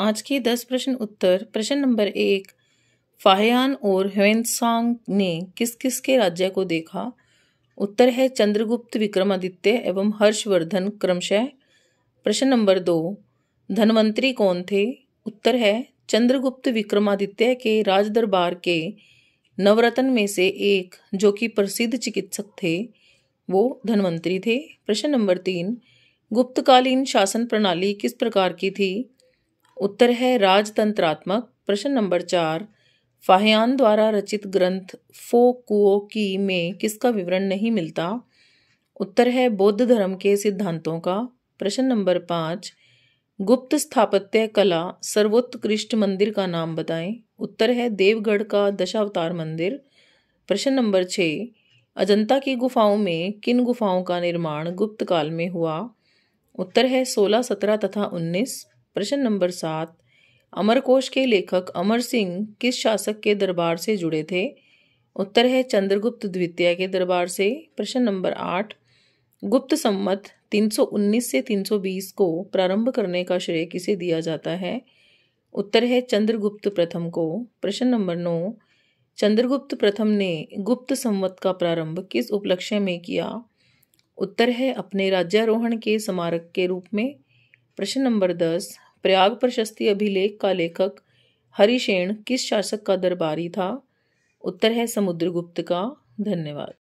आज के दस प्रश्न उत्तर प्रश्न नंबर एक फाहयान और ह्वेनसांग ने किस किस के राज्य को देखा उत्तर है चंद्रगुप्त विक्रमादित्य एवं हर्षवर्धन क्रमशः प्रश्न नंबर दो धनवंतरी कौन थे उत्तर है चंद्रगुप्त विक्रमादित्य के राजदरबार के नवरत्न में से एक जो कि प्रसिद्ध चिकित्सक थे वो धनवंतरी थे प्रश्न नंबर तीन गुप्तकालीन शासन प्रणाली किस प्रकार की थी उत्तर है राजतंत्रात्मक प्रश्न नंबर चार फाहयान द्वारा रचित ग्रंथ फो कुओ की में किसका विवरण नहीं मिलता उत्तर है बौद्ध धर्म के सिद्धांतों का प्रश्न नंबर पाँच गुप्त स्थापत्य कला सर्वोत्कृष्ट मंदिर का नाम बताएं उत्तर है देवगढ़ का दशावतार मंदिर प्रश्न नंबर छः अजंता की गुफाओं में किन गुफाओं का निर्माण गुप्त काल में हुआ उत्तर है सोलह सत्रह तथा उन्नीस प्रश्न नंबर सात अमरकोश के लेखक अमर सिंह किस शासक के दरबार से जुड़े थे उत्तर है चंद्रगुप्त द्वितीय के दरबार से प्रश्न नंबर आठ गुप्त सम्मत उन्नीस से 320 को प्रारंभ करने का श्रेय किसे दिया जाता है उत्तर है चंद्रगुप्त प्रथम को प्रश्न नंबर नौ चंद्रगुप्त प्रथम ने गुप्त संवत का प्रारंभ किस उपलक्ष्य में किया उत्तर है अपने राज्यारोहण के स्मारक के रूप में प्रश्न नंबर दस प्रयाग प्रशस्ति अभिलेख का लेखक हरिशेण किस शासक का दरबारी था उत्तर है समुद्रगुप्त का धन्यवाद